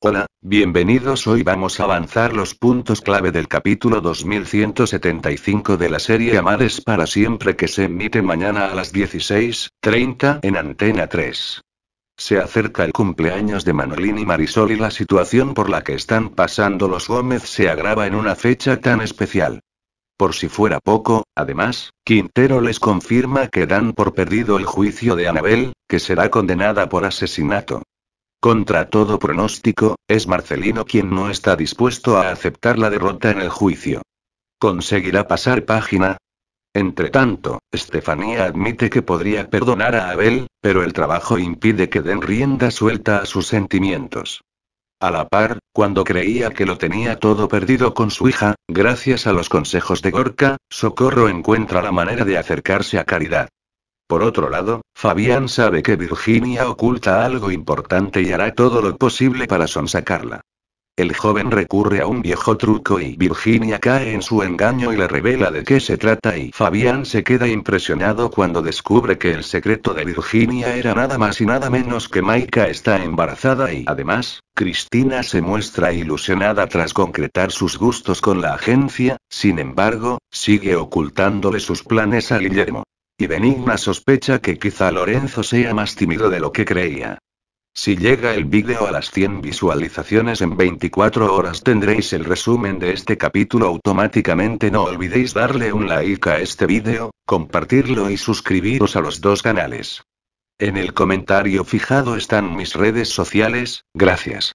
Hola, bienvenidos hoy vamos a avanzar los puntos clave del capítulo 2175 de la serie Amares para siempre que se emite mañana a las 16.30 en Antena 3. Se acerca el cumpleaños de Manolín y Marisol y la situación por la que están pasando los Gómez se agrava en una fecha tan especial. Por si fuera poco, además, Quintero les confirma que dan por perdido el juicio de Anabel, que será condenada por asesinato. Contra todo pronóstico, es Marcelino quien no está dispuesto a aceptar la derrota en el juicio. ¿Conseguirá pasar página? Entretanto, Estefanía admite que podría perdonar a Abel, pero el trabajo impide que den rienda suelta a sus sentimientos. A la par, cuando creía que lo tenía todo perdido con su hija, gracias a los consejos de Gorka, Socorro encuentra la manera de acercarse a Caridad. Por otro lado, Fabián sabe que Virginia oculta algo importante y hará todo lo posible para sonsacarla. El joven recurre a un viejo truco y Virginia cae en su engaño y le revela de qué se trata y Fabián se queda impresionado cuando descubre que el secreto de Virginia era nada más y nada menos que Maika está embarazada y además, Cristina se muestra ilusionada tras concretar sus gustos con la agencia, sin embargo, sigue ocultándole sus planes a Guillermo. Y Benigna sospecha que quizá Lorenzo sea más tímido de lo que creía. Si llega el vídeo a las 100 visualizaciones en 24 horas tendréis el resumen de este capítulo automáticamente. No olvidéis darle un like a este vídeo, compartirlo y suscribiros a los dos canales. En el comentario fijado están mis redes sociales, gracias.